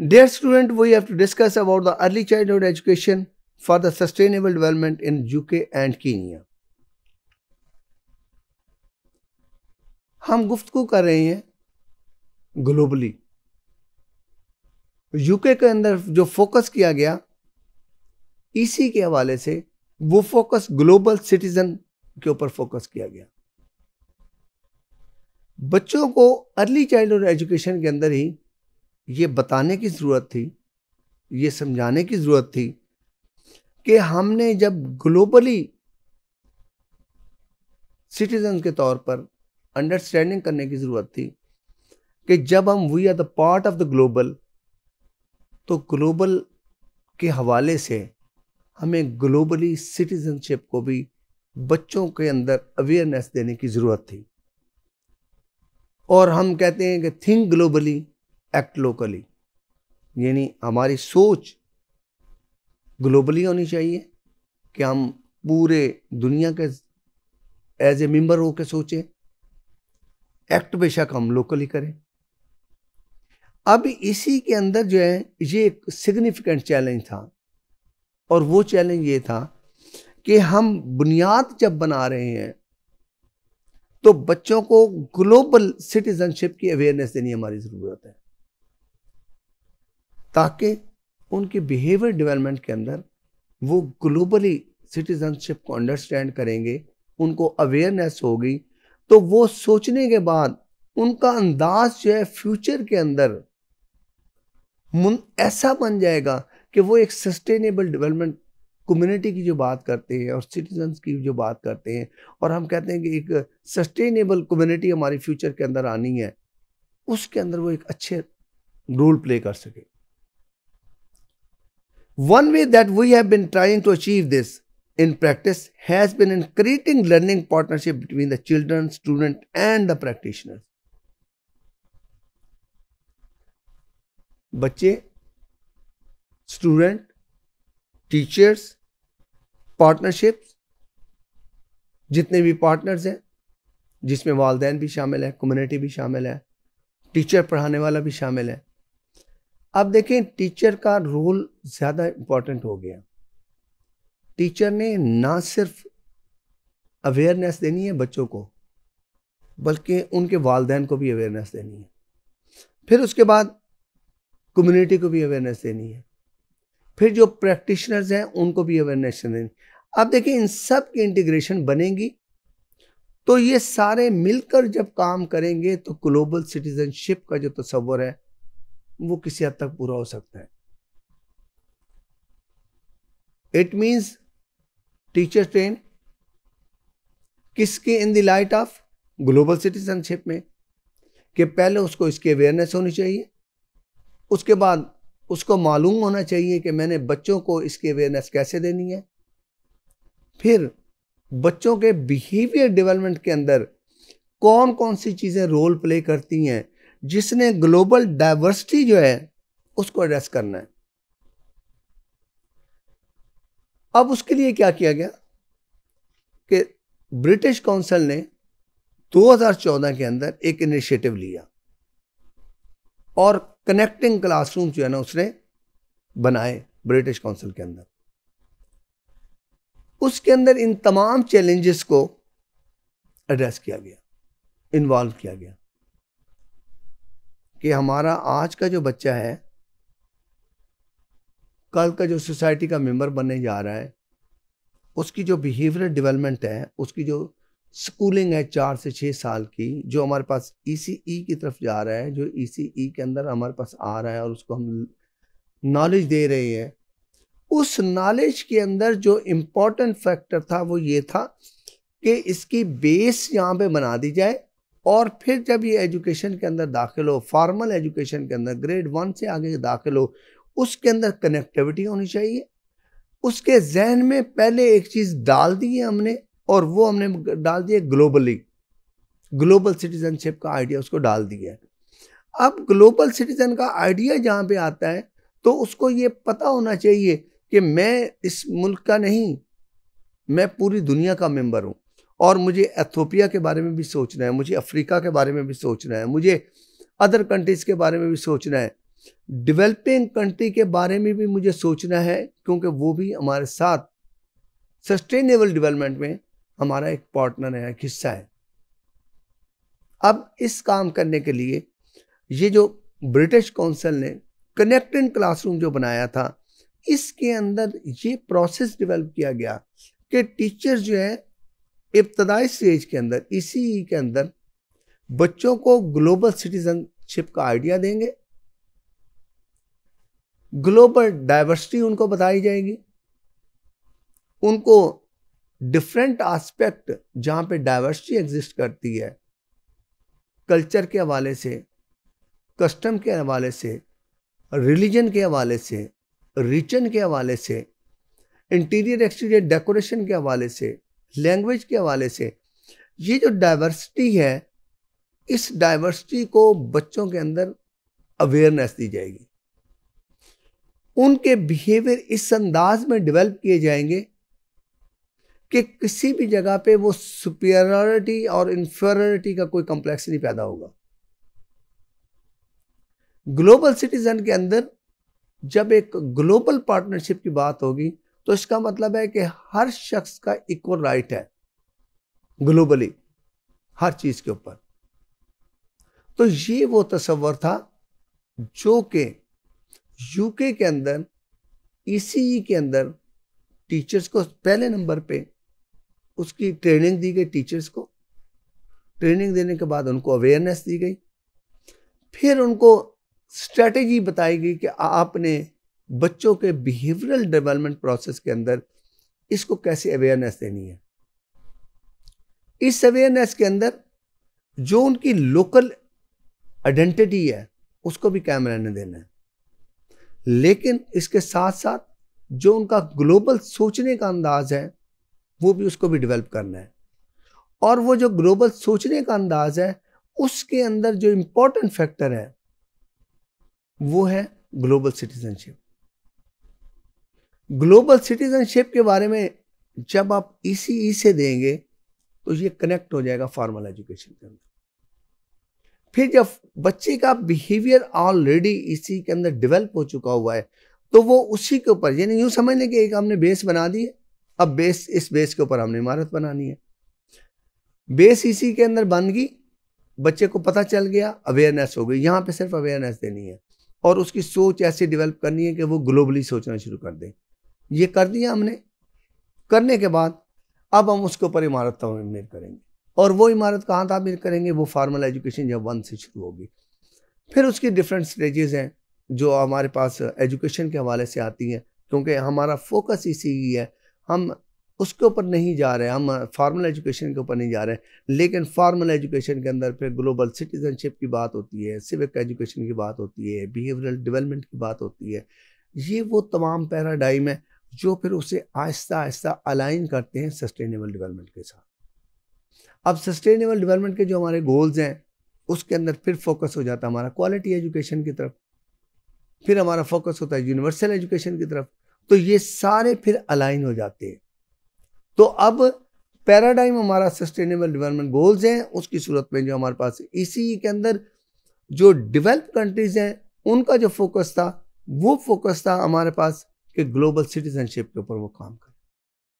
Dear student, we have to discuss about the early childhood education for the sustainable development in UK and Kenya. हम गुफ्तु कर रहे हैं globally UK के अंदर जो फोकस किया गया इसी के हवाले से वो फोकस ग्लोबल सिटीजन के ऊपर फोकस किया गया बच्चों को अर्ली चाइल्डहुड एजुकेशन के अंदर ही ये बताने की ज़रूरत थी ये समझाने की ज़रूरत थी कि हमने जब ग्लोबली सिटीजन के तौर पर अंडरस्टैंडिंग करने की ज़रूरत थी कि जब हम we are the part of the global तो ग्लोबल के हवाले से हमें ग्लोबली सिटीजनशिप को भी बच्चों के अंदर अवेयरनेस देने की ज़रूरत थी और हम कहते हैं कि थिंक ग्लोबली एक्ट लोकली यानी हमारी सोच ग्लोबली होनी चाहिए कि हम पूरे दुनिया के एज ए मेंबर होकर सोचें एक्ट बेशक हम लोकली करें अब इसी के अंदर जो है ये एक सिग्निफिकेंट चैलेंज था और वो चैलेंज ये था कि हम बुनियाद जब बना रहे हैं तो बच्चों को ग्लोबल सिटीजनशिप की अवेयरनेस देनी हमारी ज़रूरत है ताकि उनके बिहेवियर डेवलपमेंट के अंदर वो ग्लोबली सिटीजनशिप को अंडरस्टैंड करेंगे उनको अवेयरनेस होगी तो वो सोचने के बाद उनका अंदाज जो है फ्यूचर के अंदर ऐसा बन जाएगा कि वो एक सस्टेनेबल डेवलपमेंट कम्युनिटी की जो बात करते हैं और सिटीजन्स की जो बात करते हैं और हम कहते हैं कि एक सस्टेनेबल कम्युनिटी हमारी फ्यूचर के अंदर आनी है उसके अंदर वो एक अच्छे रोल प्ले कर सके One way that we have been trying to achieve this in practice has been in creating learning partnership between the children, student and the practitioners. बच्चे student, teachers, partnerships, जितने भी partners हैं जिसमें वालदेन भी शामिल है community भी शामिल है teacher पढ़ाने वाला भी शामिल है अब देखें टीचर का रोल ज़्यादा इंपॉर्टेंट हो गया टीचर ने ना सिर्फ अवेयरनेस देनी है बच्चों को बल्कि उनके वालदेन को भी अवेयरनेस देनी है फिर उसके बाद कम्युनिटी को भी अवेयरनेस देनी है फिर जो प्रैक्टिशनर्स हैं उनको भी अवेयरनेस देनी अब देखिए इन सब की इंटीग्रेशन बनेगी तो ये सारे मिलकर जब काम करेंगे तो ग्लोबल सिटीजनशिप का जो तस्वर है वो किसी हद तक पूरा हो सकता है इट मीन्स टीचर ट्रेन किसकी in the light of global citizenship में कि पहले उसको इसकी अवेयरनेस होनी चाहिए उसके बाद उसको मालूम होना चाहिए कि मैंने बच्चों को इसकी अवेयरनेस कैसे देनी है फिर बच्चों के बिहेवियर डेवलपमेंट के अंदर कौन कौन सी चीज़ें रोल प्ले करती हैं जिसने ग्लोबल डाइवर्सिटी जो है उसको एड्रेस करना है अब उसके लिए क्या किया गया कि ब्रिटिश काउंसिल ने 2014 के अंदर एक इनिशिएटिव लिया और कनेक्टिंग क्लासरूम जो है ना उसने बनाए ब्रिटिश काउंसिल के अंदर उसके अंदर इन तमाम चैलेंजेस को एड्रेस किया गया इन्वॉल्व किया गया कि हमारा आज का जो बच्चा है कल का जो सोसाइटी का मेंबर बनने जा रहा है उसकी जो बिहेवियर डेवलपमेंट है उसकी जो स्कूलिंग है चार से छः साल की जो हमारे पास ई e e की तरफ जा रहा है जो ई e के अंदर हमारे पास आ रहा है और उसको हम नॉलेज दे रहे हैं उस नॉलेज के अंदर जो इम्पोर्टेंट फैक्टर था वो ये था कि इसकी बेस यहाँ पे बना दी जाए और फिर जब ये एजुकेशन के अंदर दाखिल हो फॉर्मल एजुकेशन के अंदर ग्रेड वन से आगे दाखिल हो उसके अंदर कनेक्टिविटी होनी चाहिए उसके जहन में पहले एक चीज़ डाल दी है हमने और वो हमने डाल दिया ग्लोबली ग्लोबल सिटीजनशिप का आइडिया उसको डाल दिया है अब ग्लोबल सिटीजन का आइडिया जहाँ पे आता है तो उसको ये पता होना चाहिए कि मैं इस मुल्क का नहीं मैं पूरी दुनिया का मेंबर हूँ और मुझे एथोपिया के बारे में भी सोचना है मुझे अफ्रीका के बारे में भी सोचना है मुझे अदर कंट्रीज़ के बारे में भी सोचना है डेवलपिंग कंट्री के बारे में भी मुझे सोचना है क्योंकि वो भी हमारे साथ सस्टेनेबल डेवलपमेंट में हमारा एक पार्टनर है एक हिस्सा है अब इस काम करने के लिए ये जो ब्रिटिश काउंसिल ने कनेक्टेड क्लासरूम जो बनाया था इसके अंदर ये प्रोसेस डेवलप किया गया कि टीचर्स जो है इब्तदाई स्टेज के अंदर इसी के अंदर बच्चों को ग्लोबल सिटीजनशिप का आइडिया देंगे ग्लोबल डाइवर्सिटी उनको बताई जाएगी उनको डिफरेंट आस्पेक्ट जहाँ पे डाइवर्सिटी एग्जिस्ट करती है कल्चर के हवाले से कस्टम के हवाले से रिलीजन के हवाले से रिचन के हवाले से इंटीरियर एक्सटीरियर डेकोरेशन के हवाले से लैंग्वेज के हवाले से ये जो डाइवर्सिटी है इस डाइवर्सिटी को बच्चों के अंदर अवेयरनेस दी जाएगी उनके बिहेवियर इस अंदाज में डेवलप किए जाएंगे कि किसी भी जगह पे वो सुपेरिटी और इन्फेरिटी का कोई कॉम्प्लेक्स नहीं पैदा होगा ग्लोबल सिटीजन के अंदर जब एक ग्लोबल पार्टनरशिप की बात होगी तो इसका मतलब है कि हर शख्स का इक्वल राइट है ग्लोबली हर चीज के ऊपर तो ये वो तस्वर था जो कि यूके के अंदर ईसीई e e के अंदर टीचर्स को पहले नंबर पे उसकी ट्रेनिंग दी गई टीचर्स को ट्रेनिंग देने के बाद उनको अवेयरनेस दी गई फिर उनको स्ट्रेटेजी बताई गई कि आपने बच्चों के बिहेवियरल डेवलपमेंट प्रोसेस के अंदर इसको कैसे अवेयरनेस देनी है इस अवेयरनेस के अंदर जो उनकी लोकल आइडेंटिटी है उसको भी कैम रहने देना है लेकिन इसके साथ साथ जो उनका ग्लोबल सोचने का अंदाज है वो भी उसको भी डेवलप करना है और वो जो ग्लोबल सोचने का अंदाज है उसके अंदर जो इम्पोर्टेंट फैक्टर है वो है ग्लोबल सिटीजनशिप ग्लोबल सिटीजनशिप के बारे में जब आप इसी e ई e से देंगे तो ये कनेक्ट हो जाएगा फॉर्मल एजुकेशन के अंदर फिर जब बच्चे का बिहेवियर ऑलरेडी इसी के अंदर डेवलप हो चुका हुआ है तो वो उसी के ऊपर यानी यूँ समझ लें कि एक हमने बेस बना दी है अब बेस इस बेस के ऊपर हमने इमारत बनानी है बेस इसी e के अंदर बन गई बच्चे को पता चल गया अवेयरनेस हो गई यहाँ पे सिर्फ अवेयरनेस देनी है और उसकी सोच ऐसी डेवलप करनी है कि वो ग्लोबली सोचना शुरू कर दें ये कर दिया हमने करने के बाद अब हम उसके ऊपर इमारत तमीर करेंगे और वो इमारत कहाँ तमीर करेंगे वो फार्मल एजुकेशन जब वन से शुरू होगी फिर उसकी डिफरेंट स्टेजेस हैं जो हमारे पास एजुकेशन के हवाले से आती हैं क्योंकि हमारा फोकस इसी ही है हम उसके ऊपर नहीं जा रहे हम फार्मल एजुकेशन के ऊपर नहीं जा रहे लेकिन फार्मल एजुकेशन के अंदर फिर ग्लोबल सिटीजनशिप की बात होती है सिविक एजुकेशन की बात होती है बिहेवियरल डेवलपमेंट की बात होती है ये वो तमाम पैराडाइम है जो फिर उसे आहिस्ता आहिस्ता अलाइन करते हैं सस्टेनेबल डेवलपमेंट के साथ अब सस्टेनेबल डेवलपमेंट के जो हमारे गोल्स हैं उसके अंदर फिर फोकस हो जाता है हमारा क्वालिटी एजुकेशन की तरफ फिर हमारा फोकस होता है यूनिवर्सल एजुकेशन की तरफ तो ये सारे फिर अलाइन हो जाते हैं तो अब पैराडाइम हमारा सस्टेनेबल डेवलपमेंट गोल्स हैं उसकी सूरत में जो हमारे पास इसी के अंदर जो डेवलप कंट्रीज हैं उनका जो फोकस था वो फोकस था हमारे पास कि ग्लोबल सिटीजनशिप के ऊपर वो काम कर